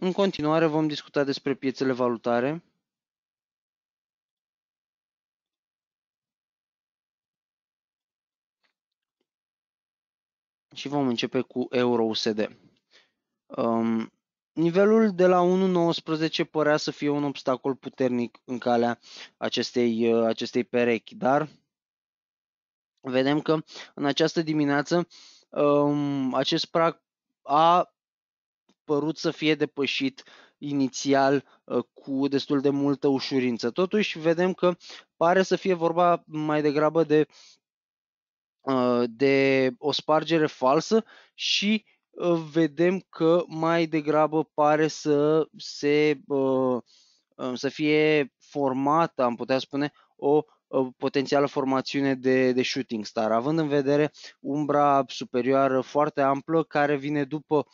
În continuare vom discuta despre piețele valutare. și vom începe cu euro-USD. Um, nivelul de la 1.19 părea să fie un obstacol puternic în calea acestei, uh, acestei perechi, dar vedem că în această dimineață um, acest prag a părut să fie depășit inițial ă, cu destul de multă ușurință. Totuși, vedem că pare să fie vorba mai degrabă de, ă, de o spargere falsă și ă, vedem că mai degrabă pare să, se, să fie formată, am putea spune, o potențială formațiune de, de shooting star, având în vedere umbra superioară foarte amplă care vine după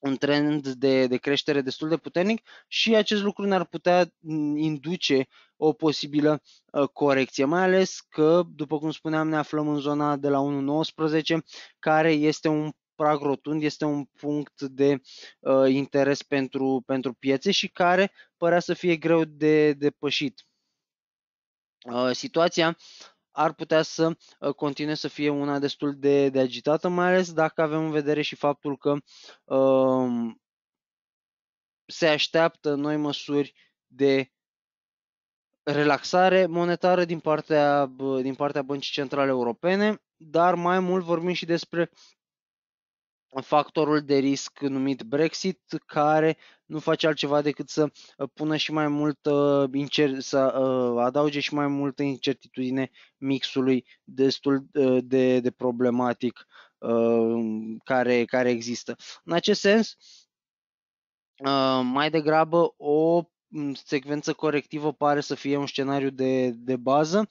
un trend de, de creștere destul de puternic și acest lucru ne-ar putea mm, induce o posibilă uh, corecție, mai ales că, după cum spuneam, ne aflăm în zona de la 1.19, care este un prag rotund, este un punct de uh, interes pentru, pentru piețe și care părea să fie greu de depășit. Uh, situația ar putea să uh, continue să fie una destul de, de agitată, mai ales dacă avem în vedere și faptul că uh, se așteaptă noi măsuri de relaxare monetară din partea, din partea Băncii Centrale Europene, dar mai mult vorbim și despre factorul de risc numit Brexit, care nu face altceva decât să uh, pună și mai mult, uh, să uh, adauge și mai multă incertitudine mixului destul de, de problematic care, care există. În acest sens, mai degrabă o mm, secvență corectivă pare să fie un scenariu de, de bază.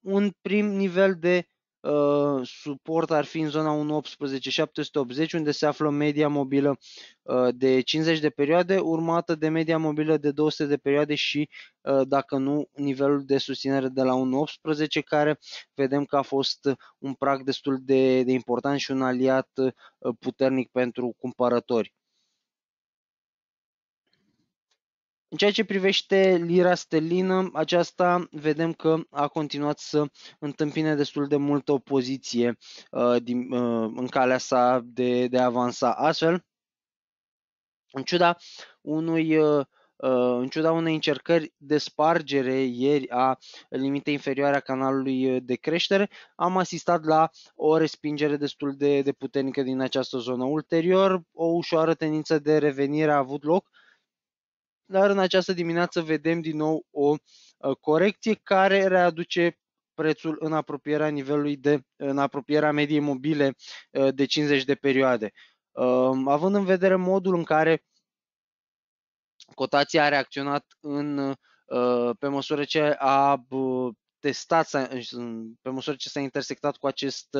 Un prim nivel de uh, suport ar fi în zona 1.18.780 unde se află media mobilă uh, de 50 de perioade, urmată de media mobilă de 200 de perioade și, uh, dacă nu, nivelul de susținere de la 1.18 care vedem că a fost un prag destul de, de important și un aliat uh, puternic pentru cumpărători. În ceea ce privește lira sterlină, aceasta vedem că a continuat să întâmpine destul de multă opoziție uh, din, uh, în calea sa de, de a avansa astfel. În ciuda unui uh, uh în ciuda unei încercări de spargere ieri a limitei inferioare a canalului de creștere, am asistat la o respingere destul de, de puternică din această zonă. Ulterior, o ușoară tendință de revenire a avut loc, dar în această dimineață vedem din nou o uh, corecție care readuce prețul în apropierea nivelului de, în apropierea mediei mobile uh, de 50 de perioade. Um, având în vedere modul în care cotația a reacționat în, uh, pe măsură ce a testat, pe măsură ce s-a intersectat cu acest,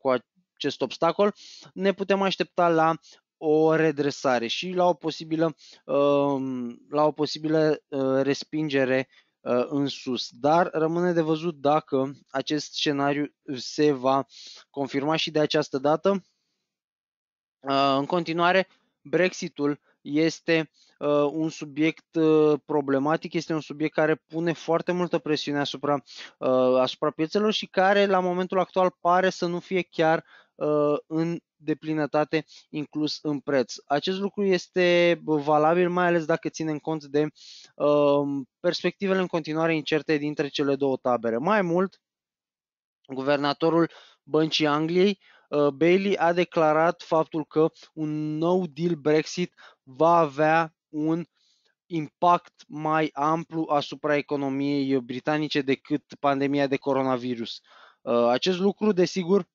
cu acest obstacol, ne putem aștepta la o redresare și la o posibilă, um, la o posibilă uh, respingere uh, în sus, dar rămâne de văzut dacă acest scenariu se va confirma și de această dată. Uh, în continuare, Brexitul este un subiect problematic, este un subiect care pune foarte multă presiune asupra, asupra piețelor și care la momentul actual pare să nu fie chiar în de plinătate inclus în preț. Acest lucru este valabil mai ales dacă ținem cont de uh, perspectivele în continuare incerte dintre cele două tabere. Mai mult, guvernatorul Băncii Angliei, uh, Bailey, a declarat faptul că un nou deal Brexit va avea un impact mai amplu asupra economiei britanice decât pandemia de coronavirus. Uh, acest lucru, desigur,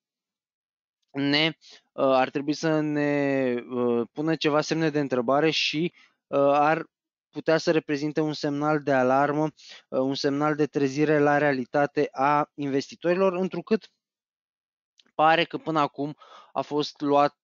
ne uh, ar trebui să ne uh, pună ceva semne de întrebare și uh, ar putea să reprezinte un semnal de alarmă, un semnal de trezire la realitate a investitorilor, întrucât pare că până acum a fost luat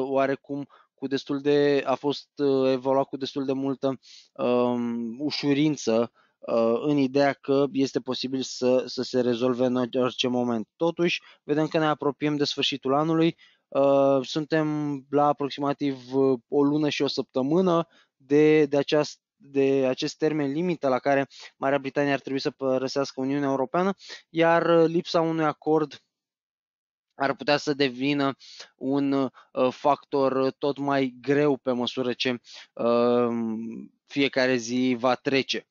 oarecum cu destul de, a fost evaluat cu destul de multă uh, ușurință Uh, în ideea că este posibil să, să se rezolve în orice moment. Totuși, vedem că ne apropiem de sfârșitul anului, uh, suntem la aproximativ uh, o lună și o săptămână de, de, aceast, de acest termen limită la care Marea Britanie ar trebui să părăsească Uniunea Europeană, iar lipsa unui acord ar putea să devină un factor tot mai greu pe măsură ce fiecare zi va trece.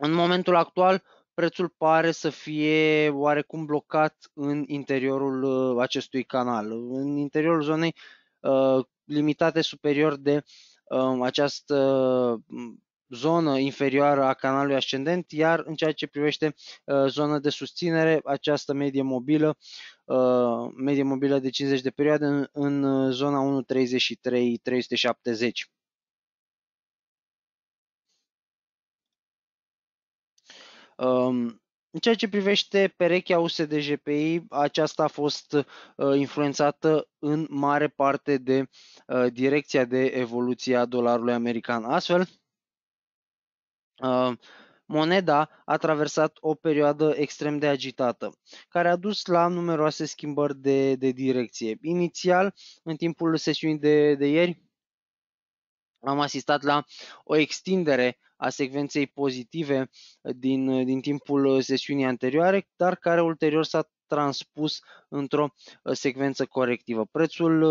În momentul actual, prețul pare să fie oarecum blocat în interiorul uh, acestui canal, în interiorul zonei uh, limitate superior de uh, această zonă inferioară a canalului ascendent, iar în ceea ce privește zona de susținere, această medie mobilă, medie mobilă de 50 de perioade în, în zona 1.33-370. În ceea ce privește perechea USD-GPI, aceasta a fost uh, influențată în mare parte de uh, direcția de evoluție a dolarului american. Astfel, uh, moneda a traversat o perioadă extrem de agitată, care a dus la numeroase schimbări de, de direcție. Inițial, în timpul sesiunii de, de ieri, am asistat la o extindere a secvenței pozitive uh, din, uh, din timpul uh, sesiunii anterioare, dar care ulterior s-a transpus într-o secvență corectivă. Prețul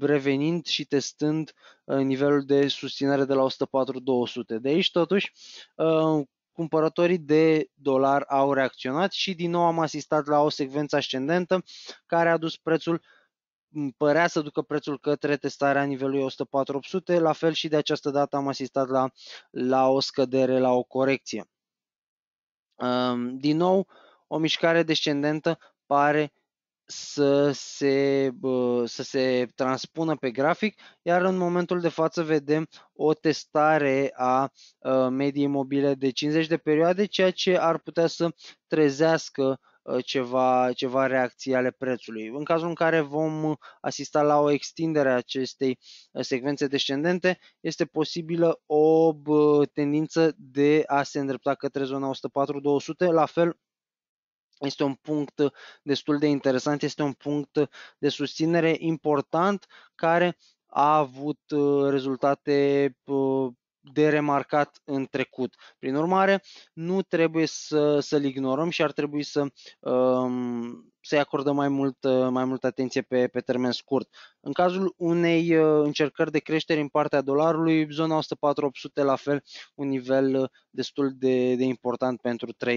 revenind și testând nivelul de susținere de la 104-200. De aici, totuși, cumpărătorii de dolar au reacționat și din nou am asistat la o secvență ascendentă care a dus prețul părea să ducă prețul către testarea nivelului 104-800, la fel și de această dată am asistat la, la o scădere, la o corecție. Din nou, o mișcare descendentă pare să se, să se transpună pe grafic, iar în momentul de față vedem o testare a ă, mediei mobile de 50 de perioade, ceea ce ar putea să trezească ă, ceva, ceva reacții ale prețului. În cazul în care vom asista la o extindere a acestei ă, secvențe descendente, este posibilă o tendință de a se îndrepta către zona 104-200, la fel este un punct destul de interesant, este un punct de susținere important care a avut uh, rezultate uh, de remarcat în trecut. Prin urmare, nu trebuie să, să-l ignorăm și ar trebui să, um, să-i acordăm mai mult, uh, mai mult atenție pe, pe termen scurt. În cazul unei încercări de creștere în partea dolarului, zona 104-800 la fel, un nivel destul de, de important pentru trade.